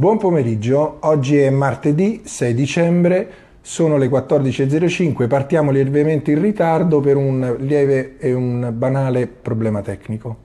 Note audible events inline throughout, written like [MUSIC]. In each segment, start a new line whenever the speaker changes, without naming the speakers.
Buon pomeriggio, oggi è martedì 6 dicembre, sono le 14.05, partiamo lievemente in ritardo per un lieve e un banale problema tecnico.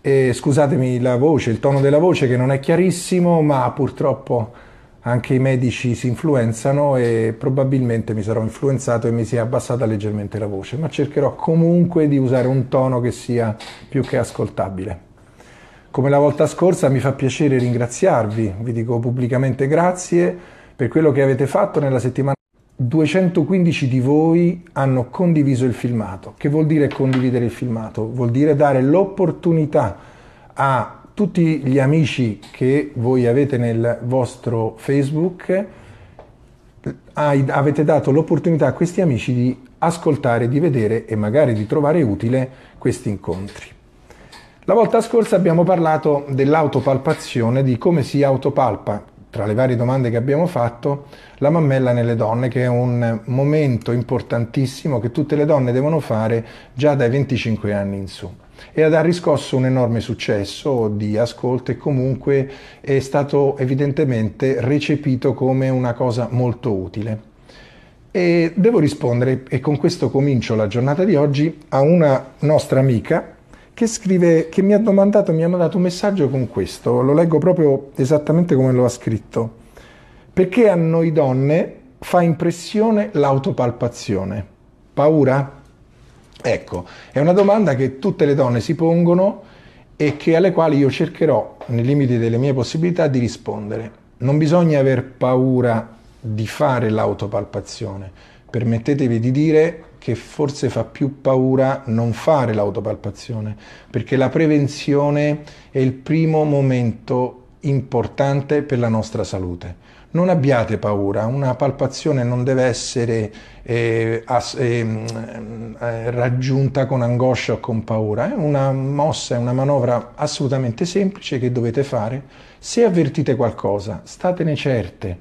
E scusatemi la voce, il tono della voce che non è chiarissimo, ma purtroppo anche i medici si influenzano e probabilmente mi sarò influenzato e mi si è abbassata leggermente la voce, ma cercherò comunque di usare un tono che sia più che ascoltabile. Come la volta scorsa mi fa piacere ringraziarvi, vi dico pubblicamente grazie per quello che avete fatto nella settimana. 215 di voi hanno condiviso il filmato. Che vuol dire condividere il filmato? Vuol dire dare l'opportunità a tutti gli amici che voi avete nel vostro Facebook, avete dato l'opportunità a questi amici di ascoltare, di vedere e magari di trovare utile questi incontri. La volta scorsa abbiamo parlato dell'autopalpazione, di come si autopalpa, tra le varie domande che abbiamo fatto, la mammella nelle donne, che è un momento importantissimo che tutte le donne devono fare già dai 25 anni in su e ha riscosso un enorme successo di ascolto e comunque è stato evidentemente recepito come una cosa molto utile. E devo rispondere, e con questo comincio la giornata di oggi, a una nostra amica che scrive, che mi ha domandato, mi ha mandato un messaggio con questo, lo leggo proprio esattamente come lo ha scritto. Perché a noi donne fa impressione l'autopalpazione? Paura? Ecco, è una domanda che tutte le donne si pongono e che, alle quali io cercherò, nei limiti delle mie possibilità, di rispondere. Non bisogna aver paura di fare l'autopalpazione. Permettetevi di dire che forse fa più paura non fare l'autopalpazione, perché la prevenzione è il primo momento importante per la nostra salute. Non abbiate paura, una palpazione non deve essere eh, as, eh, eh, raggiunta con angoscia o con paura, è una mossa, è una manovra assolutamente semplice che dovete fare. Se avvertite qualcosa, statene certe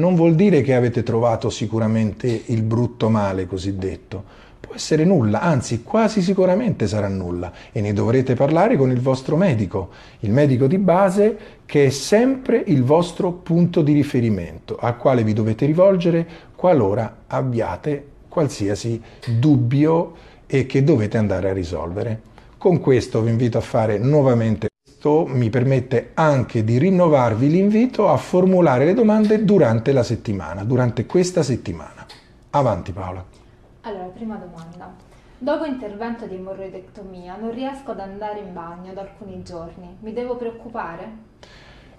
non vuol dire che avete trovato sicuramente il brutto male cosiddetto. Può essere nulla, anzi quasi sicuramente sarà nulla e ne dovrete parlare con il vostro medico, il medico di base che è sempre il vostro punto di riferimento, al quale vi dovete rivolgere qualora abbiate qualsiasi dubbio e che dovete andare a risolvere. Con questo vi invito a fare nuovamente questo mi permette anche di rinnovarvi l'invito a formulare le domande durante la settimana, durante questa settimana. Avanti Paola. Allora, prima domanda. Dopo intervento di emorroidectomia non riesco ad andare in bagno da alcuni giorni. Mi devo preoccupare?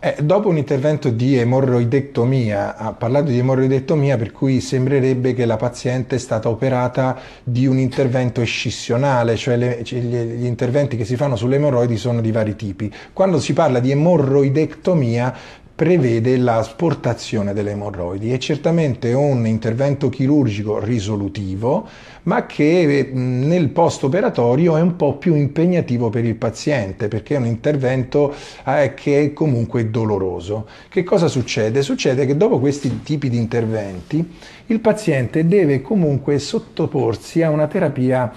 Eh, dopo un intervento di emorroidectomia, ha parlato di emorroidectomia per cui sembrerebbe che la paziente è stata operata di un intervento escissionale, cioè le, gli, interventi che si fanno sulle emorroidi sono di vari tipi. Quando si parla di emorroidectomia prevede l'asportazione delle emorroidi. È certamente un intervento chirurgico risolutivo, ma che nel post-operatorio è un po' più impegnativo per il paziente, perché è un intervento eh, che è comunque doloroso. Che cosa succede? Succede che dopo questi tipi di interventi il paziente deve comunque sottoporsi a una terapia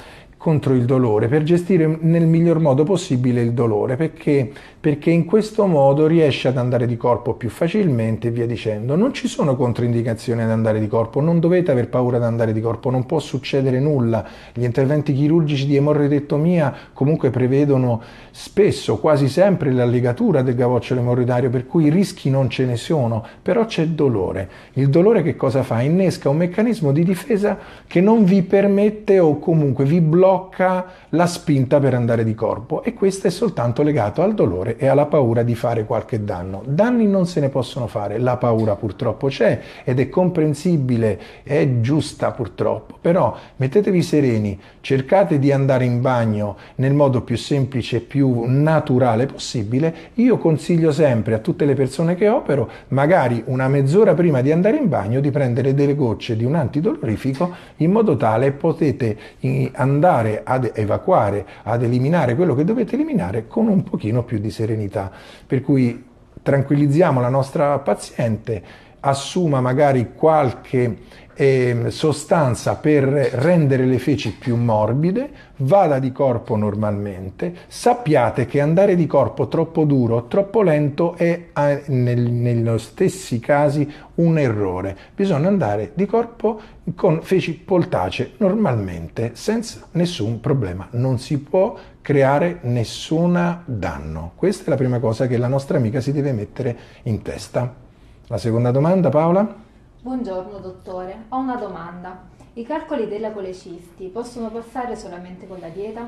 contro il dolore, per gestire nel miglior modo possibile il dolore, perché, perché in questo modo riesce ad andare di corpo più facilmente e via dicendo. Non ci sono controindicazioni ad andare di corpo, non dovete aver paura ad andare di corpo, non può succedere nulla. Gli interventi chirurgici di emorroidectomia comunque prevedono spesso, quasi sempre, la legatura del gavocciolo emorroidario, per cui i rischi non ce ne sono, però c'è dolore. Il dolore che cosa fa? Innesca un meccanismo di difesa che non vi permette o comunque vi blocca blocca la spinta per andare di corpo e questo è soltanto legato al dolore e alla paura di fare qualche danno. Danni non se ne possono fare, la paura purtroppo c'è ed è comprensibile, è giusta purtroppo, però mettetevi sereni, cercate di andare in bagno nel modo più semplice e più naturale possibile. Io consiglio sempre a tutte le persone che opero, magari una mezz'ora prima di andare in bagno, di prendere delle gocce di un antidolorifico in modo tale potete eh, andare andare ad evacuare, ad eliminare quello che dovete eliminare con un pochino più di serenità. Per cui tranquillizziamo la nostra paziente, assuma magari qualche eh, sostanza per rendere le feci più morbide, vada di corpo normalmente, sappiate che andare di corpo troppo duro, troppo lento è eh, nel, nello stessi casi un errore. Bisogna andare di corpo con feci poltacee normalmente, senza nessun problema. Non si può creare nessun danno. Questa è la prima cosa che la nostra amica si deve mettere in testa. La seconda domanda, Paola? Buongiorno dottore, ho una domanda. I calcoli della colecisti possono passare solamente con la dieta?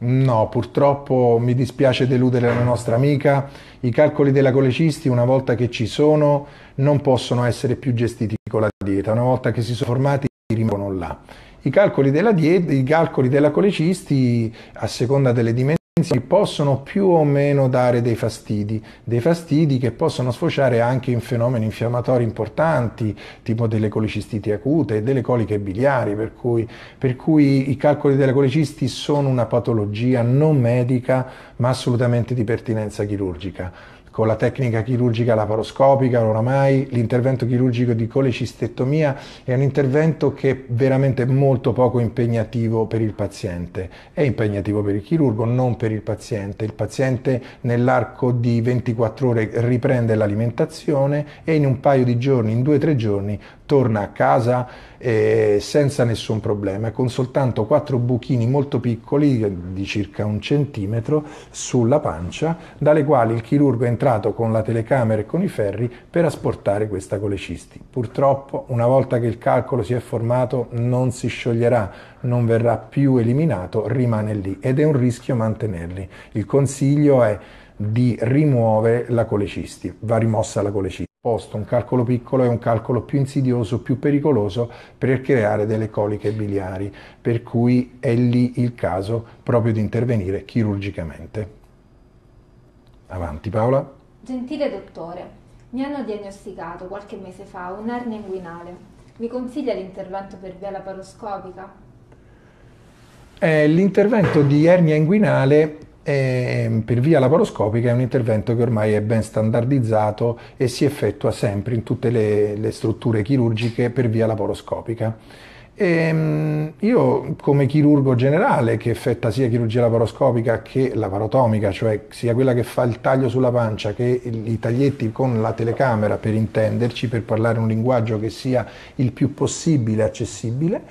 No, purtroppo mi dispiace deludere la nostra amica, i calcoli della colecisti una volta che ci sono non possono essere più gestiti con la dieta, una volta che si sono formati rimangono là. I calcoli della, dieta, i calcoli della colecisti a seconda delle dimensioni possono più o meno dare dei fastidi, dei fastidi che possono sfociare anche in fenomeni infiammatori importanti, tipo delle colicistiti acute e delle coliche biliari, per cui, per cui i calcoli della colicisti sono una patologia non medica ma assolutamente di pertinenza chirurgica con la tecnica chirurgica laparoscopica oramai, l'intervento chirurgico di colecistettomia è un intervento che è veramente molto poco impegnativo per il paziente. È impegnativo per il chirurgo, non per il paziente. Il paziente nell'arco di 24 ore riprende l'alimentazione e in un paio di giorni, in due o tre giorni, torna a casa eh, senza nessun problema e con soltanto quattro buchini molto piccoli eh, di circa un centimetro sulla pancia dalle quali il chirurgo è entrato con la telecamera e con i ferri per asportare questa colecisti. Purtroppo una volta che il calcolo si è formato non si scioglierà, non verrà più eliminato, rimane lì ed è un rischio mantenerli. Il consiglio è di rimuovere la colecisti, va rimossa la colecisti posto un calcolo piccolo è un calcolo più insidioso, più pericoloso per creare delle coliche biliari, per cui è lì il caso proprio di intervenire chirurgicamente. Avanti Paola. Gentile dottore, mi hanno diagnosticato qualche mese fa un'ernia inguinale. Mi consiglia l'intervento per via laparoscopica? Eh, l'intervento di ernia inguinale e ehm, per via laparoscopica è un intervento che ormai è ben standardizzato e si effettua sempre in tutte le, le strutture chirurgiche per via laparoscopica. E ehm, io come chirurgo generale che effetta sia chirurgia laparoscopica che laparotomica, cioè sia quella che fa il taglio sulla pancia che i taglietti con la telecamera per intenderci, per parlare un linguaggio che sia il più possibile accessibile,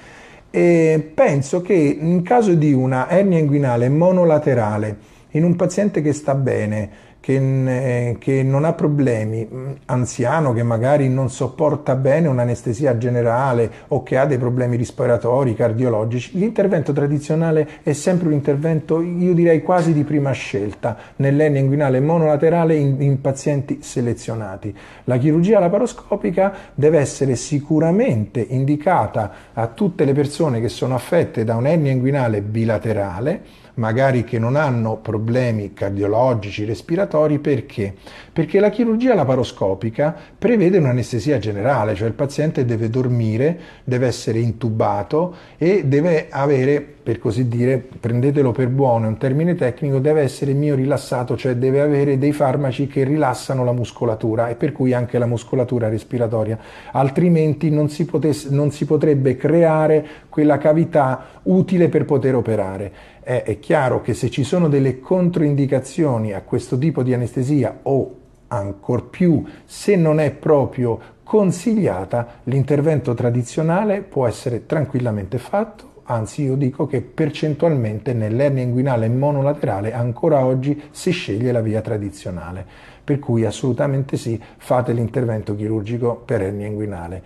e penso che in caso di una ernia inguinale monolaterale in un paziente che sta bene, che, eh, che, non ha problemi, mm, anziano che magari non sopporta bene un'anestesia generale o che ha dei problemi respiratori, cardiologici, l'intervento tradizionale è sempre un intervento, io direi quasi di prima scelta, nell'ennio inguinale monolaterale in, in pazienti selezionati. La chirurgia laparoscopica deve essere sicuramente indicata a tutte le persone che sono affette da un'ernia inguinale bilaterale, magari che non hanno problemi cardiologici, respiratori, perché? Perché la chirurgia laparoscopica prevede un'anestesia generale, cioè il paziente deve dormire, deve essere intubato e deve avere per così dire, prendetelo per buono, è un termine tecnico, deve essere mio rilassato, cioè deve avere dei farmaci che rilassano la muscolatura e per cui anche la muscolatura respiratoria, altrimenti non si, potesse, non si potrebbe creare quella cavità utile per poter operare. È, è chiaro che se ci sono delle controindicazioni a questo tipo di anestesia o ancor più se non è proprio consigliata, l'intervento tradizionale può essere tranquillamente fatto anzi io dico che percentualmente nell'ernia inguinale monolaterale ancora oggi si sceglie la via tradizionale, per cui assolutamente sì, fate l'intervento chirurgico per ernia inguinale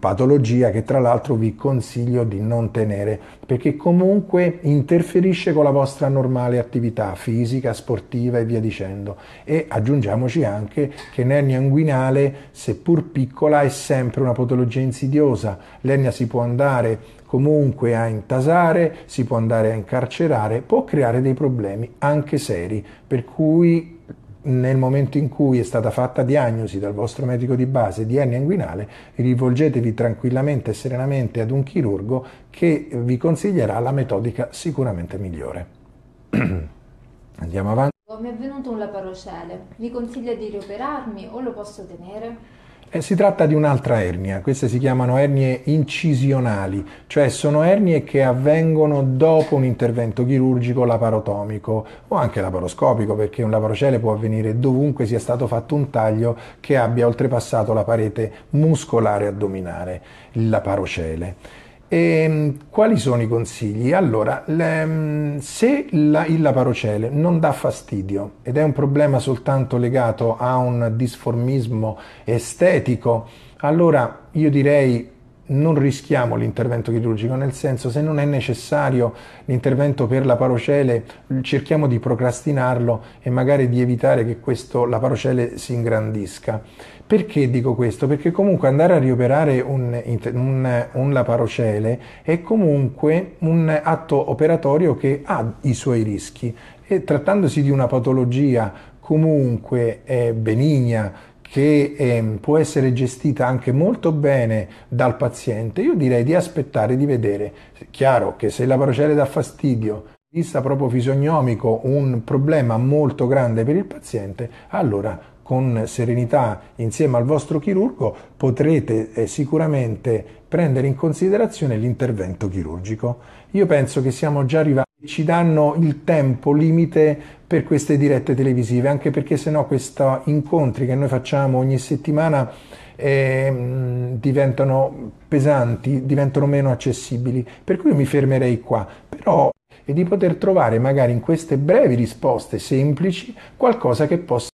patologia che tra l'altro vi consiglio di non tenere perché comunque interferisce con la vostra normale attività fisica, sportiva e via dicendo e aggiungiamoci anche che l'ernia inguinale seppur piccola è sempre una patologia insidiosa, l'ernia si può andare comunque a intasare, si può andare a incarcerare, può creare dei problemi anche seri per cui nel momento in cui è stata fatta diagnosi dal vostro medico di base di ernia inguinale, rivolgetevi tranquillamente e serenamente ad un chirurgo che vi consiglierà la metodica sicuramente migliore. [CLEARS THROAT] Andiamo avanti. Mi è venuto un laparoscele, mi consiglia di rioperarmi o lo posso tenere? Eh, si tratta di un'altra ernia, queste si chiamano ernie incisionali, cioè sono ernie che avvengono dopo un intervento chirurgico laparotomico o anche laparoscopico, perché un laparocele può avvenire dovunque sia stato fatto un taglio che abbia oltrepassato la parete muscolare addominale, il laparocele. E, ehm, quali sono i consigli? Allora, le, se la, il laparocele non dà fastidio ed è un problema soltanto legato a un disformismo estetico, allora io direi non rischiamo l'intervento chirurgico, nel senso se non è necessario l'intervento per la parocele cerchiamo di procrastinarlo e magari di evitare che questo, la parocele si ingrandisca. Perché dico questo? Perché comunque andare a rioperare un, un, un laparocele è comunque un atto operatorio che ha i suoi rischi e trattandosi di una patologia comunque eh, benigna, che eh, può essere gestita anche molto bene dal paziente, io direi di aspettare di vedere. Chiaro che se la parocele dà fastidio, vista proprio fisionomico, un problema molto grande per il paziente, allora con serenità insieme al vostro chirurgo potrete eh, sicuramente prendere in considerazione l'intervento chirurgico. Io penso che siamo già arrivati ci danno il tempo limite per queste dirette televisive, anche perché sennò questi incontri che noi facciamo ogni settimana eh, diventano pesanti, diventano meno accessibili, per cui mi fermerei qua, però e di poter trovare magari in queste brevi risposte semplici qualcosa che possa